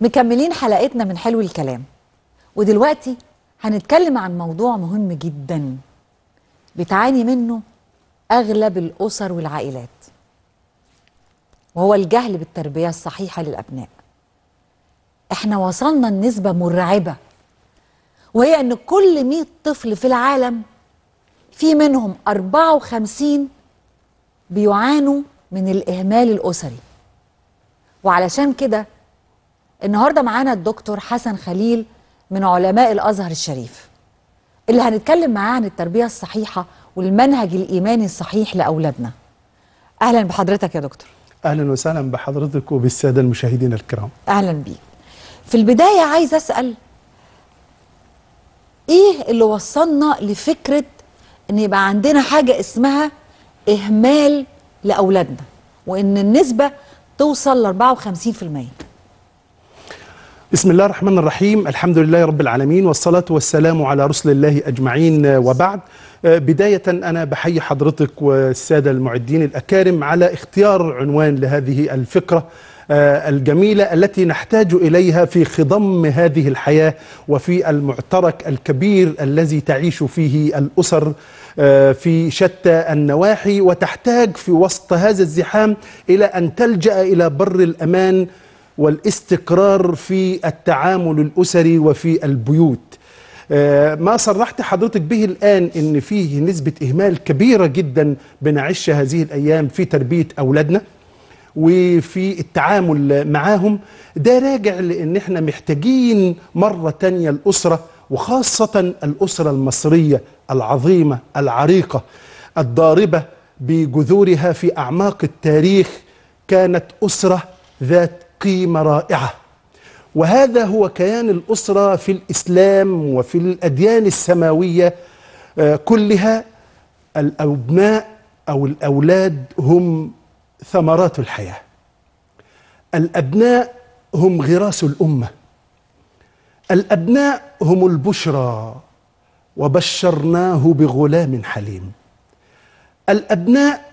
مكملين حلقتنا من حلو الكلام ودلوقتي هنتكلم عن موضوع مهم جدا بتعاني منه أغلب الأسر والعائلات وهو الجهل بالتربية الصحيحة للأبناء احنا وصلنا لنسبة مرعبة وهي أن كل 100 طفل في العالم في منهم 54 بيعانوا من الإهمال الأسري وعلشان كده النهارده معانا الدكتور حسن خليل من علماء الازهر الشريف اللي هنتكلم معاه عن التربيه الصحيحه والمنهج الايماني الصحيح لاولادنا اهلا بحضرتك يا دكتور اهلا وسهلا بحضرتك وبالساده المشاهدين الكرام اهلا بيك في البدايه عايز اسال ايه اللي وصلنا لفكره ان يبقى عندنا حاجه اسمها اهمال لاولادنا وان النسبه توصل ل 54% بسم الله الرحمن الرحيم الحمد لله رب العالمين والصلاة والسلام على رسل الله أجمعين وبعد آه، بداية أنا بحيي حضرتك والسادة المعدين الأكارم على اختيار عنوان لهذه الفكرة آه، الجميلة التي نحتاج إليها في خضم هذه الحياة وفي المعترك الكبير الذي تعيش فيه الأسر آه، في شتى النواحي وتحتاج في وسط هذا الزحام إلى أن تلجأ إلى بر الأمان والاستقرار في التعامل الأسري وفي البيوت آه، ما صرحت حضرتك به الآن أن فيه نسبة إهمال كبيرة جدا بنعيش هذه الأيام في تربية أولادنا وفي التعامل معاهم ده راجع لأن احنا محتاجين مرة تانية الأسرة وخاصة الأسرة المصرية العظيمة العريقة الضاربة بجذورها في أعماق التاريخ كانت أسرة ذات قيمة رائعة وهذا هو كيان الأسرة في الإسلام وفي الأديان السماوية آه، كلها الأبناء أو الأولاد هم ثمرات الحياة الأبناء هم غراس الأمة الأبناء هم البشرى وبشرناه بغلام حليم الأبناء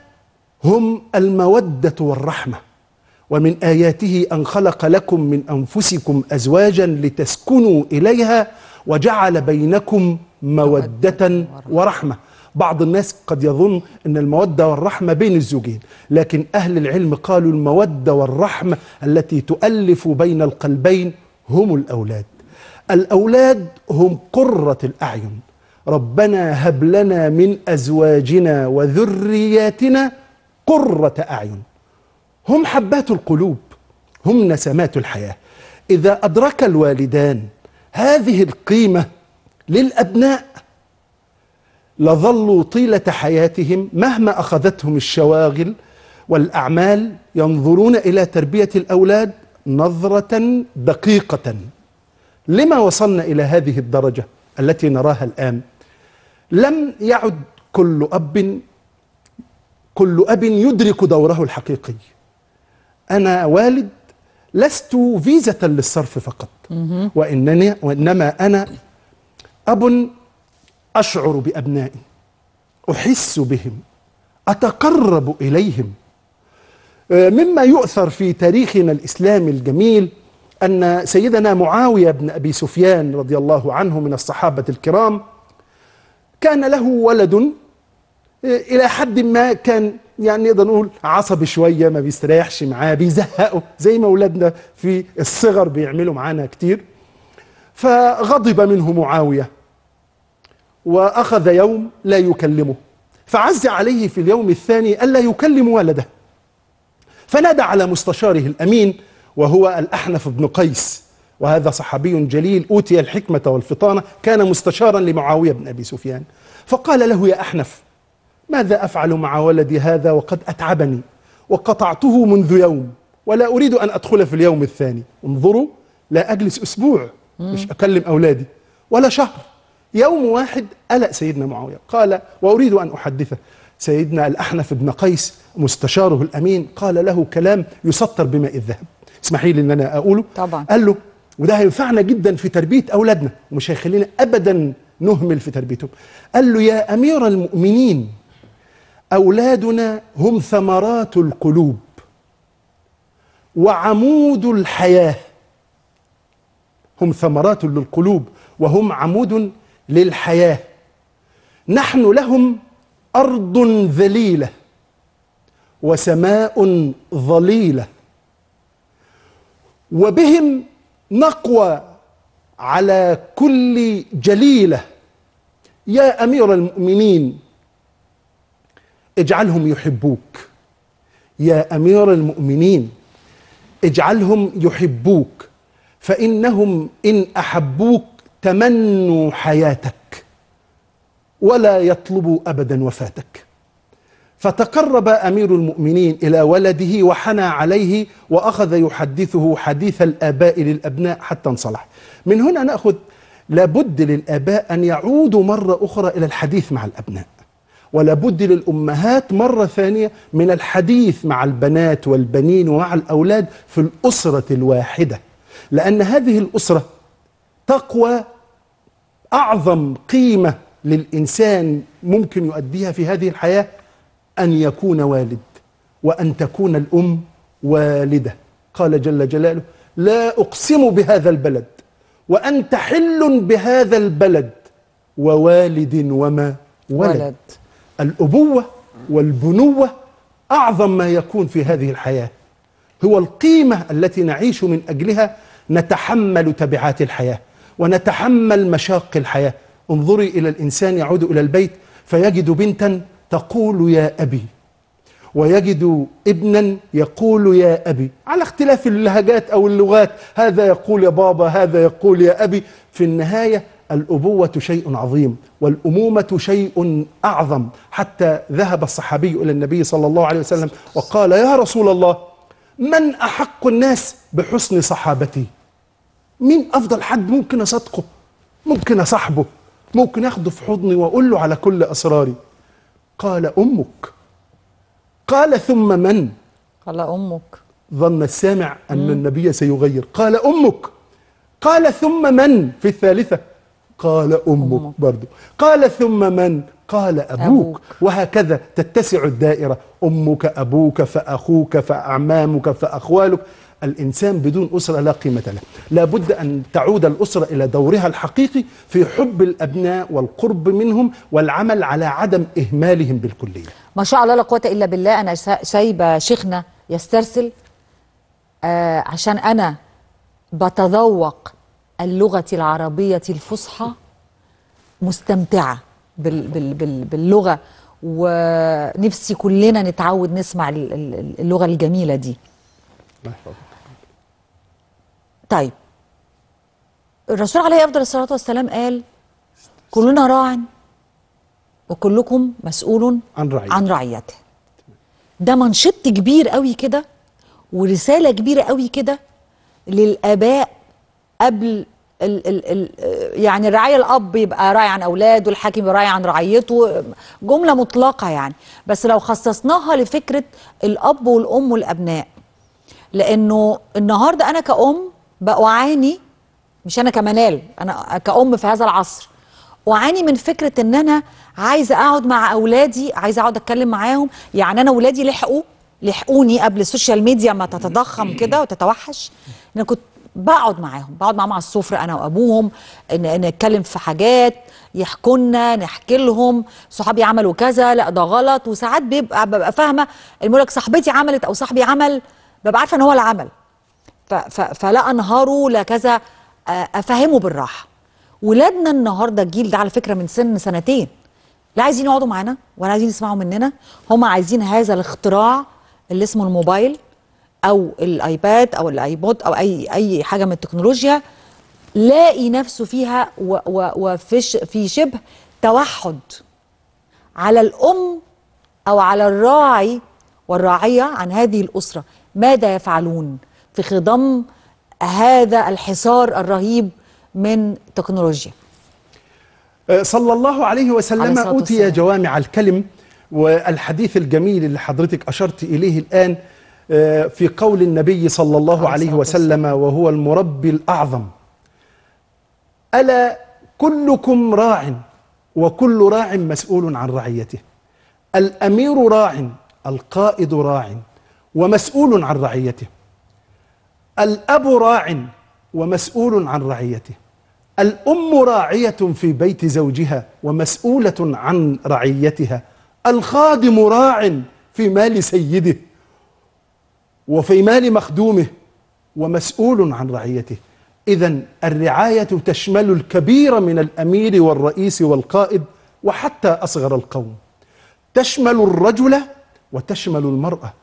هم المودة والرحمة ومن آياته أن خلق لكم من أنفسكم أزواجا لتسكنوا إليها وجعل بينكم مودة ورحمة بعض الناس قد يظن أن المودة والرحمة بين الزوجين لكن أهل العلم قالوا المودة والرحمة التي تؤلف بين القلبين هم الأولاد الأولاد هم قرة الأعين ربنا هب لنا من أزواجنا وذرياتنا قرة أعين هم حبات القلوب هم نسمات الحياة إذا أدرك الوالدان هذه القيمة للأبناء لظلوا طيلة حياتهم مهما أخذتهم الشواغل والأعمال ينظرون إلى تربية الأولاد نظرة دقيقة لما وصلنا إلى هذه الدرجة التي نراها الآن لم يعد كل أب كل أب يدرك دوره الحقيقي أنا والد لست فيزة للصرف فقط وإنني وإنما أنا أب أشعر بأبنائي أحس بهم أتقرب إليهم آه، مما يؤثر في تاريخنا الإسلامي الجميل أن سيدنا معاوية بن أبي سفيان رضي الله عنه من الصحابة الكرام كان له ولد الى حد ما كان يعني نقدر نقول عصبي شويه ما بيستريحش معاه بيزهقه زي ما اولادنا في الصغر بيعملوا معانا كتير فغضب منه معاويه واخذ يوم لا يكلمه فعز عليه في اليوم الثاني الا يكلم ولده فنادى على مستشاره الامين وهو الاحنف بن قيس وهذا صحابي جليل اوتي الحكمه والفطانه كان مستشارا لمعاويه بن ابي سفيان فقال له يا احنف ماذا أفعل مع ولدي هذا وقد أتعبني وقطعته منذ يوم ولا أريد أن أدخل في اليوم الثاني انظروا لا أجلس أسبوع مش أكلم أولادي ولا شهر يوم واحد قلق سيدنا معاوية قال وأريد أن أحدثه سيدنا الأحنف بن قيس مستشاره الأمين قال له كلام يسطر بماء الذهب اسمحي لي أن أنا أقوله طبعا. قال له وده هينفعنا جدا في تربية أولادنا ومش هيخلينا أبدا نهمل في تربيتهم قال له يا أمير المؤمنين أولادنا هم ثمرات القلوب وعمود الحياة هم ثمرات للقلوب وهم عمود للحياة نحن لهم أرض ذليلة وسماء ظليلة وبهم نقوى على كل جليلة يا أمير المؤمنين اجعلهم يحبوك يا امير المؤمنين اجعلهم يحبوك فانهم ان احبوك تمنوا حياتك ولا يطلبوا ابدا وفاتك فتقرب امير المؤمنين الى ولده وحنى عليه واخذ يحدثه حديث الاباء للابناء حتى انصلح من هنا ناخذ لابد للاباء ان يعودوا مره اخرى الى الحديث مع الابناء ولابد للأمهات مرة ثانية من الحديث مع البنات والبنين ومع الأولاد في الأسرة الواحدة لأن هذه الأسرة تقوى أعظم قيمة للإنسان ممكن يؤديها في هذه الحياة أن يكون والد وأن تكون الأم والدة قال جل جلاله لا أقسم بهذا البلد وأنت حل بهذا البلد ووالد وما ولد, ولد. الأبوة والبنوة أعظم ما يكون في هذه الحياة هو القيمة التي نعيش من أجلها نتحمل تبعات الحياة ونتحمل مشاق الحياة انظري إلى الإنسان يعود إلى البيت فيجد بنتا تقول يا أبي ويجد ابنا يقول يا أبي على اختلاف اللهجات أو اللغات هذا يقول يا بابا هذا يقول يا أبي في النهاية الأبوة شيء عظيم والأمومة شيء أعظم حتى ذهب الصحابي إلى النبي صلى الله عليه وسلم وقال يا رسول الله من أحق الناس بحسن صحابتي مين أفضل حد ممكن أصدقه ممكن أصاحبه ممكن أخذه في حضني وأقول له على كل أسراري قال أمك قال ثم من قال أمك ظن السامع أن النبي سيغير قال أمك قال ثم من في الثالثة قال أمك برضو قال ثم من قال أبوك, أبوك وهكذا تتسع الدائرة أمك أبوك فأخوك فأعمامك فأخوالك الإنسان بدون أسرة لا قيمة له لا بد أن تعود الأسرة إلى دورها الحقيقي في حب الأبناء والقرب منهم والعمل على عدم إهمالهم بالكلية ما شاء الله لا قوة إلا بالله أنا سايبة شيخنا يسترسل آه عشان أنا بتذوق اللغة العربية الفصحى مستمتعة بال بال بال باللغة ونفسي كلنا نتعود نسمع اللغة الجميلة دي طيب الرسول عليه أفضل الصلاة والسلام قال كلنا راع وكلكم مسؤول عن رعيته عن رعيته ده منشط كبير قوي كده ورسالة كبيرة قوي كده للآباء قبل ال ال ال يعني الرعاية الأب يبقى راعي عن أولاده الحاكم يبقى راعي عن رعيته جملة مطلقة يعني بس لو خصصناها لفكرة الأب والأم والأبناء لأنه النهاردة أنا كأم بأعاني مش أنا كمنال أنا كأم في هذا العصر وعاني من فكرة إن أنا عايزة أقعد مع أولادي عايزة أقعد أتكلم معاهم يعني أنا أولادي لحقوا لحقوني قبل السوشيال ميديا ما تتضخم كده وتتوحش أنا كنت بقعد معاهم بقعد معاهم على السفرة أنا وأبوهم نتكلم في حاجات يحكوا لنا نحكي لهم صحابي عملوا كذا لا ده غلط وساعات بيبقى ببقى فاهمة الملك صاحبتي عملت أو صاحبي عمل ببقى عارفة إن هو اللي عمل فلا أنهاره لا كذا أفهمه بالراحة ولادنا النهارده الجيل ده على فكرة من سن سنتين لا عايزين يقعدوا معانا ولا عايزين يسمعوا مننا هم عايزين هذا الاختراع اللي اسمه الموبايل او الايباد او الايبود او اي اي حاجه من التكنولوجيا لاقي نفسه فيها وفي في شبه توحد على الام او على الراعي والراعيه عن هذه الاسره ماذا يفعلون في خضم هذا الحصار الرهيب من تكنولوجيا أه، صلى الله عليه وسلم عليه أوتي جوامع الكلم والحديث الجميل اللي حضرتك أشرت إليه الآن آه، في قول النبي صلى الله عليه وسلم وهو المربي الأعظم ألا كلكم راع وكل راع مسؤول عن رعيته الأمير راع القائد راع ومسؤول عن رعيته الأب راع ومسؤول عن رعيته الأم راعية في بيت زوجها ومسؤولة عن رعيتها الخادم راع في مال سيده وفي مال مخدومه ومسؤول عن رعيته إذا الرعاية تشمل الكبير من الأمير والرئيس والقائد وحتى أصغر القوم تشمل الرجل وتشمل المرأة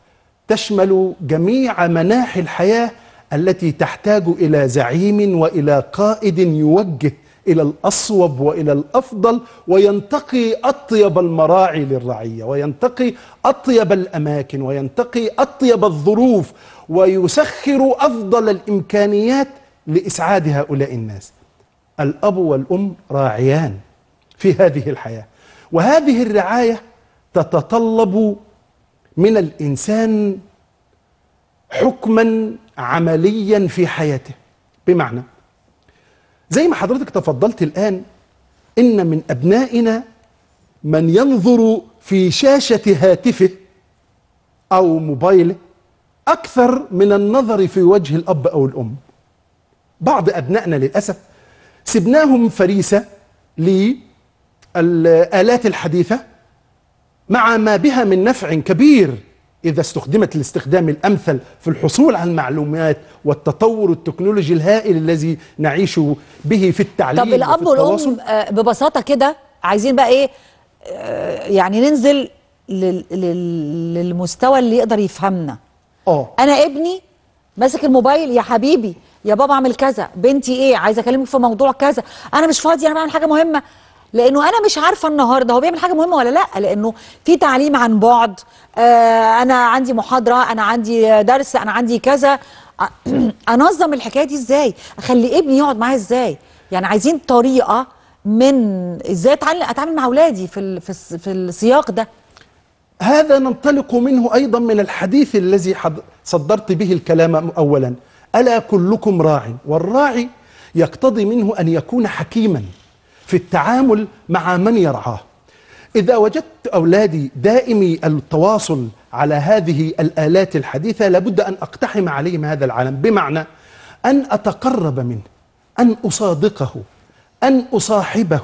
تشمل جميع مناحي الحياة التي تحتاج إلى زعيم وإلى قائد يوجه إلى الأصوب وإلى الأفضل وينتقي أطيب المراعي للرعية وينتقي أطيب الأماكن وينتقي أطيب الظروف ويسخر أفضل الإمكانيات لإسعاد هؤلاء الناس الأب والأم راعيان في هذه الحياة وهذه الرعاية تتطلب من الإنسان حكما عمليا في حياته بمعنى زي ما حضرتك تفضلت الآن إن من أبنائنا من ينظر في شاشة هاتفه أو موبايله أكثر من النظر في وجه الأب أو الأم بعض أبنائنا للأسف سبناهم فريسة للآلات الحديثة مع ما بها من نفع كبير إذا استخدمت الاستخدام الأمثل في الحصول على المعلومات والتطور التكنولوجي الهائل الذي نعيش به في التعليم طب الأب والأم آه، ببساطة كده عايزين بقى إيه آه، يعني ننزل للمستوى اللي يقدر يفهمنا اه انا ابني ماسك الموبايل يا حبيبي يا بابا اعمل كذا بنتي ايه عايزه اكلمك في موضوع كذا انا مش فاضي انا بعمل حاجه مهمه لانه انا مش عارفه النهارده هو بيعمل حاجه مهمه ولا لا لانه في تعليم عن بعد آه انا عندي محاضره انا عندي درس انا عندي كذا انظم الحكايه دي ازاي اخلي ابني يقعد معايا ازاي يعني عايزين طريقه من ازاي اتعامل مع اولادي في في السياق ده هذا ننطلق منه ايضا من الحديث الذي صدرت به الكلام اولا الا كلكم راع والراعي يقتضي منه ان يكون حكيما في التعامل مع من يرعاه إذا وجدت أولادي دائمي التواصل على هذه الآلات الحديثة لابد أن أقتحم عليهم هذا العالم بمعنى أن أتقرب منه أن أصادقه أن أصاحبه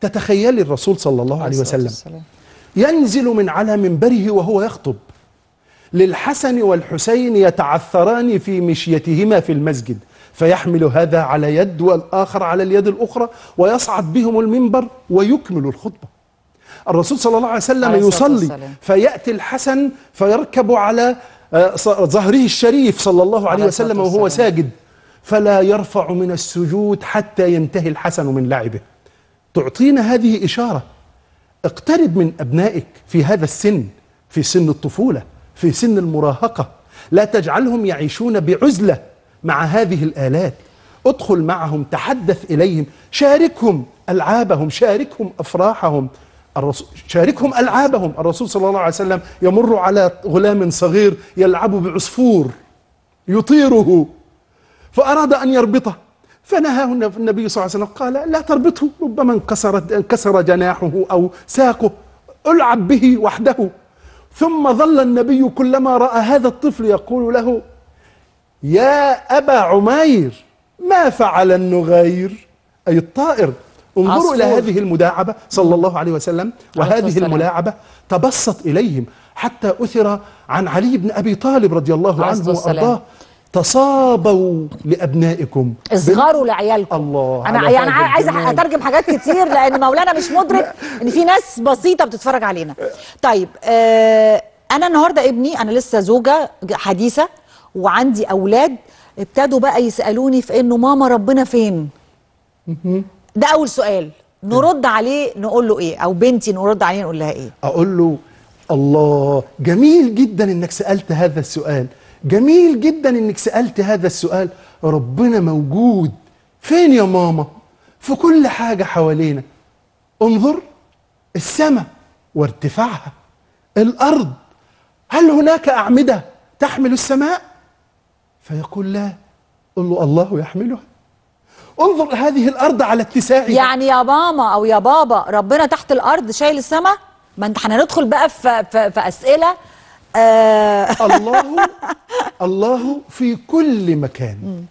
تتخيلي الرسول صلى الله عليه وسلم ينزل من على منبره وهو يخطب للحسن والحسين يتعثران في مشيتهما في المسجد فيحمل هذا على يد والآخر على اليد الأخرى ويصعد بهم المنبر ويكمل الخطبة الرسول صلى الله عليه وسلم عليه يصلي فيأتي الحسن فيركب على آه، ظهره الشريف صلى الله عليه وسلم وهو ساجد فلا يرفع من السجود حتى ينتهي الحسن من لعبه تعطينا هذه إشارة اقترب من أبنائك في هذا السن في سن الطفولة في سن المراهقة لا تجعلهم يعيشون بعزلة مع هذه الآلات ادخل معهم تحدث إليهم شاركهم ألعابهم شاركهم أفراحهم الرسول شاركهم ألعابهم الرسول صلى الله عليه وسلم يمر على غلام صغير يلعب بعصفور يطيره فأراد أن يربطه فنهاه النبي صلى الله عليه وسلم قال لا تربطه ربما انكسرت انكسر جناحه أو ساقه ألعب به وحده ثم ظل النبي كلما رأى هذا الطفل يقول له يا أبا عمير ما فعل النغير أي الطائر انظروا عصفور. إلى هذه المداعبة صلى الله عليه وسلم وهذه الملاعبة تبسط إليهم حتى أثر عن علي بن أبي طالب رضي الله عنه وأرضاه تصابوا لابنائكم اصغروا لعيالكم الله انا يعني عايز اترجم حاجات كتير لان مولانا مش مدرك ان في ناس بسيطه بتتفرج علينا طيب آه انا النهارده ابني انا لسه زوجه حديثه وعندي اولاد ابتدوا بقى يسالوني في انه ماما ربنا فين ده اول سؤال نرد عليه نقول له ايه او بنتي نرد عليه نقول لها ايه اقول له الله جميل جدا انك سالت هذا السؤال جميل جدا انك سالت هذا السؤال ربنا موجود فين يا ماما في كل حاجه حوالينا انظر السماء وارتفاعها الارض هل هناك اعمده تحمل السماء فيقول لا قل له الله يحملها انظر هذه الارض على اتساعها يعني يا ماما او يا بابا ربنا تحت الارض شايل السماء ما انت هندخل بقى في, في, في اسئله آه الله الله في كل مكان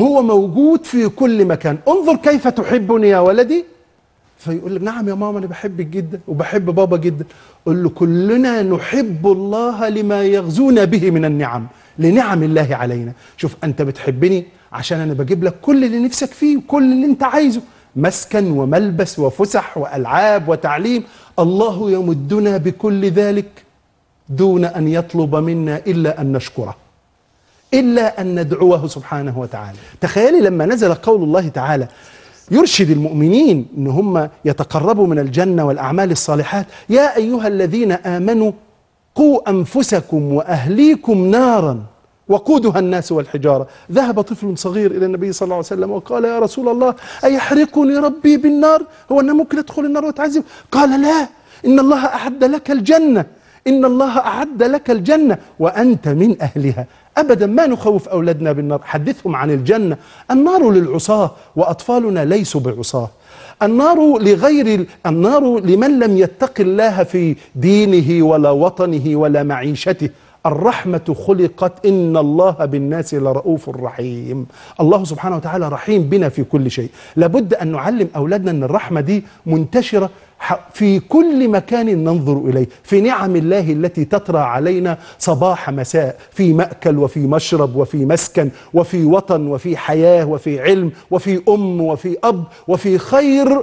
هو موجود في كل مكان انظر كيف تحبني يا ولدي فيقول لك نعم يا ماما انا بحبك جدا وبحب بابا جدا قل له كلنا نحب الله لما يغزونا به من النعم لنعم الله علينا شوف أنت بتحبني عشان أنا بجيب لك كل اللي نفسك فيه وكل اللي أنت عايزه مسكن وملبس وفسح وألعاب وتعليم الله يمدنا بكل ذلك دون أن يطلب منا إلا أن نشكره إلا أن ندعوه سبحانه وتعالى تخيلي لما نزل قول الله تعالى يرشد المؤمنين ان هم يتقربوا من الجنه والاعمال الصالحات يا ايها الذين امنوا قوا انفسكم واهليكم نارا وقودها الناس والحجارة ذهب طفل صغير إلى النبي صلى الله عليه وسلم وقال يا رسول الله أيحرقني ربي بالنار هو أنا ممكن أدخل النار وتعزم قال لا إن الله أعد لك الجنة إن الله أعد لك الجنة وأنت من أهلها أبدا ما نخوف أولادنا بالنار حدثهم عن الجنة النار للعصاة وأطفالنا ليسوا بعصاه النار لغير النار لمن لم يتق الله في دينه ولا وطنه ولا معيشته الرحمة خلقت إن الله بالناس لرؤوف رحيم الله سبحانه وتعالى رحيم بنا في كل شيء لابد أن نعلم أولادنا أن الرحمة دي منتشرة في كل مكان ننظر إليه في نعم الله التي تطرى علينا صباح مساء في مأكل وفي مشرب وفي مسكن وفي وطن وفي حياة وفي علم وفي أم وفي أب وفي خير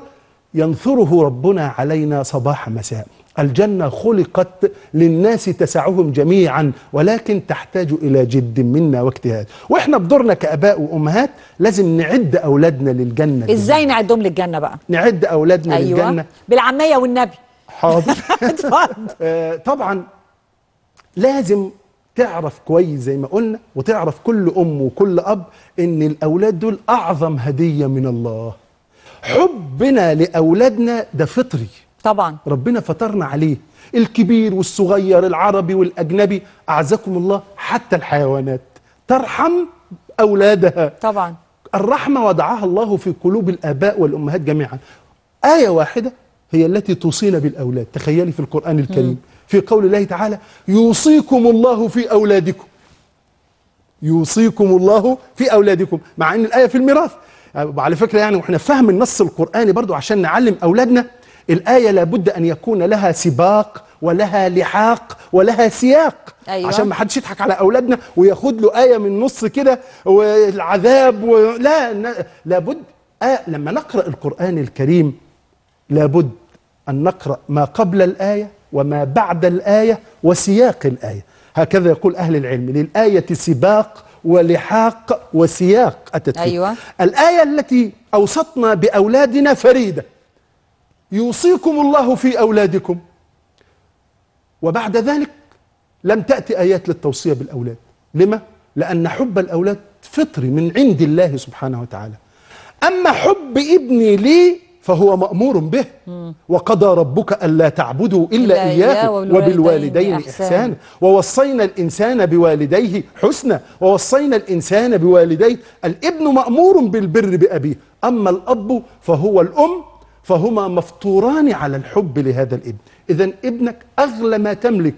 ينثره ربنا علينا صباح مساء الجنة خلقت للناس تسعهم جميعا ولكن تحتاج إلى جد منا واجتهاد وإحنا بدورنا كأباء وأمهات لازم نعد أولادنا للجنة إزاي نعدهم للجنة بقى؟ نعد أولادنا أيوة. للجنة بالعمية والنبي حاضر آه، طبعا لازم تعرف كويس زي ما قلنا وتعرف كل أم وكل أب إن الأولاد دول أعظم هدية من الله حبنا لأولادنا ده فطري طبعا ربنا فطرنا عليه الكبير والصغير العربي والأجنبي أعزكم الله حتى الحيوانات ترحم أولادها طبعا الرحمة وضعها الله في قلوب الآباء والأمهات جميعا آية واحدة هي التي توصينا بالأولاد تخيلي في القرآن الكريم م. في قول الله تعالى يوصيكم الله في أولادكم يوصيكم الله في أولادكم مع أن الآية في الميراث على فكرة يعني وإحنا فاهم النص القرآني برضو عشان نعلم أولادنا الآية لابد أن يكون لها سباق ولها لحاق ولها سياق أيوة. عشان ما حدش يضحك على أولادنا وياخد له آية من نص كده والعذاب و... لا لابد آه لما نقرأ القرآن الكريم لابد أن نقرأ ما قبل الآية وما بعد الآية وسياق الآية هكذا يقول أهل العلم للآية سباق ولحاق وسياق أتت أيوة. الآية التي أوصتنا بأولادنا فريدة يوصيكم الله في أولادكم وبعد ذلك لم تأتي آيات للتوصية بالأولاد لما؟ لأن حب الأولاد فطري من عند الله سبحانه وتعالى أما حب ابني لي فهو مأمور به وقضى ربك ألا تعبدوا إلا إياه وبالوالدين إحسانا ووصينا الإنسان بوالديه حسنا ووصينا الإنسان بوالديه الابن مأمور بالبر بأبيه أما الأب فهو الأم فهما مفطوران على الحب لهذا الابن إذا ابنك أغلى ما تملك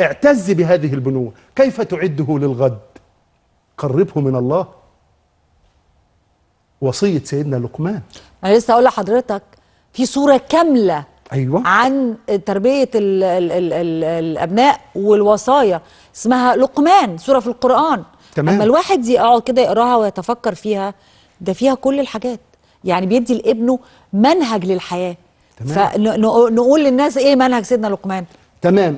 اعتز بهذه البنوة كيف تعده للغد قربه من الله وصية سيدنا لقمان أنا لسه أقول لحضرتك في صورة كاملة أيوة. عن تربية الـ الـ الـ الـ الأبناء والوصايا اسمها لقمان سورة في القرآن تمام. أما الواحد يقعد كده يقراها ويتفكر فيها ده فيها كل الحاجات يعني بيدي لابنه منهج للحياه تمام فنقول للناس ايه منهج سيدنا لقمان تمام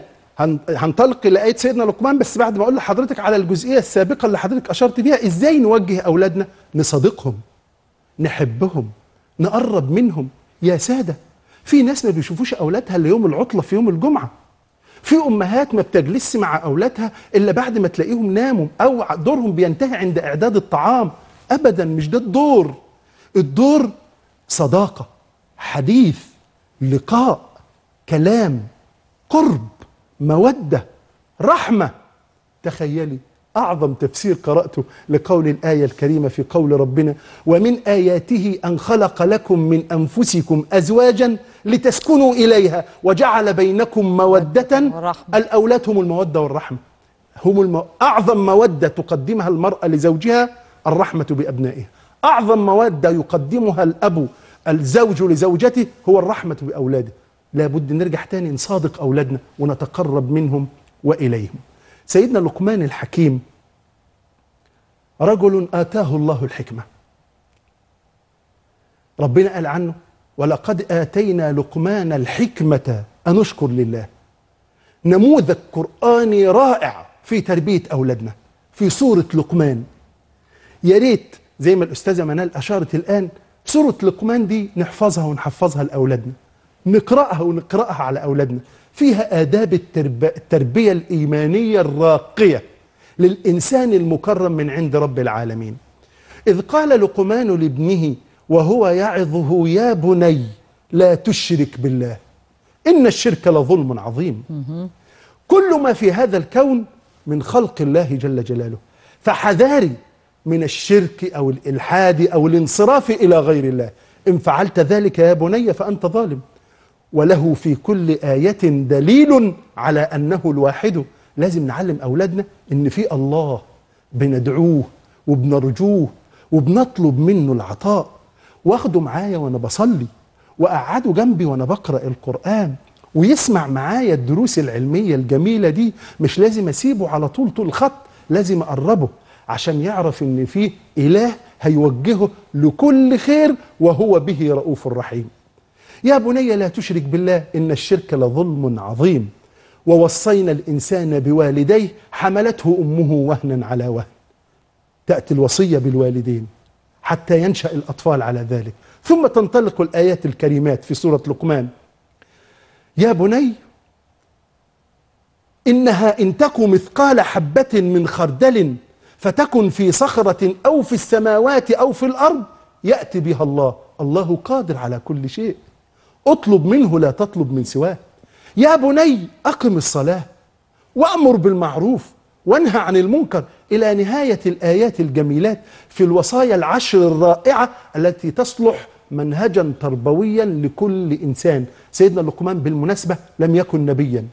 هنطلق لآية سيدنا لقمان بس بعد ما أقول لحضرتك على الجزئية السابقة اللي حضرتك أشرت فيها إزاي نوجه أولادنا نصادقهم نحبهم نقرب منهم يا سادة في ناس ما بيشوفوش أولادها إلا يوم العطلة في يوم الجمعة في أمهات ما بتجلس مع أولادها إلا بعد ما تلاقيهم ناموا أو دورهم بينتهي عند إعداد الطعام أبدا مش ده الدور الدور صداقة حديث لقاء كلام قرب مودة رحمة تخيلي أعظم تفسير قرأته لقول الآية الكريمة في قول ربنا ومن آياته أن خلق لكم من أنفسكم أزواجا لتسكنوا إليها وجعل بينكم مودة الأولاد هم المودة والرحمة هم الم... أعظم مودة تقدمها المرأة لزوجها الرحمة بأبنائها أعظم مواد يقدمها الأب الزوج لزوجته هو الرحمة بأولاده لابد نرجع تاني نصادق أولادنا ونتقرب منهم وإليهم سيدنا لقمان الحكيم رجل آتاه الله الحكمة ربنا قال عنه ولقد آتينا لقمان الحكمة أنشكر لله نموذج قرآني رائع في تربية أولادنا في سورة لقمان يا ريت زي ما الأستاذة منال أشارت الآن سورة لقمان دي نحفظها ونحفظها لأولادنا نقرأها ونقرأها على أولادنا فيها آداب التربية الإيمانية الراقية للإنسان المكرم من عند رب العالمين إذ قال لقمان لابنه وهو يعظه يا بني لا تشرك بالله إن الشرك لظلم عظيم كل ما في هذا الكون من خلق الله جل جلاله فحذاري من الشرك أو الإلحاد أو الانصراف إلى غير الله إن فعلت ذلك يا بني فأنت ظالم وله في كل آية دليل على أنه الواحد لازم نعلم أولادنا إن في الله بندعوه وبنرجوه وبنطلب منه العطاء واخده معايا وأنا بصلي وأقعده جنبي وأنا بقرأ القرآن ويسمع معايا الدروس العلمية الجميلة دي مش لازم أسيبه على طول طول الخط لازم أقربه عشان يعرف ان فيه اله هيوجهه لكل خير وهو به رؤوف رحيم يا بني لا تشرك بالله ان الشرك لظلم عظيم ووصينا الانسان بوالديه حملته امه وهنا على وهن تاتي الوصيه بالوالدين حتى ينشا الاطفال على ذلك ثم تنطلق الايات الكريمات في سوره لقمان يا بني انها ان تك مثقال حبه من خردل فتكن في صخرة أو في السماوات أو في الأرض يأتي بها الله الله قادر على كل شيء اطلب منه لا تطلب من سواه يا بني أقم الصلاة وأمر بالمعروف وانهى عن المنكر إلى نهاية الآيات الجميلات في الوصايا العشر الرائعة التي تصلح منهجا تربويا لكل إنسان سيدنا لقمان بالمناسبة لم يكن نبيا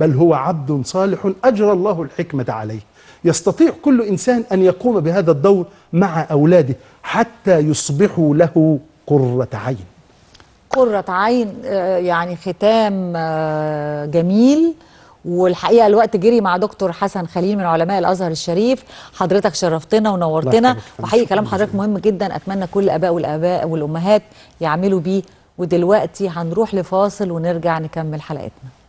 بل هو عبد صالح أجرى الله الحكمة عليه يستطيع كل إنسان أن يقوم بهذا الدور مع أولاده حتى يصبحوا له قرة عين قرة عين آه، يعني ختام آه، جميل والحقيقه الوقت جري مع دكتور حسن خليل من علماء الازهر الشريف حضرتك شرفتنا ونورتنا وحقيقي كلام حضرتك مهم جدا اتمنى كل الاباء والاباء والامهات يعملوا بيه ودلوقتي هنروح لفاصل ونرجع نكمل حلقتنا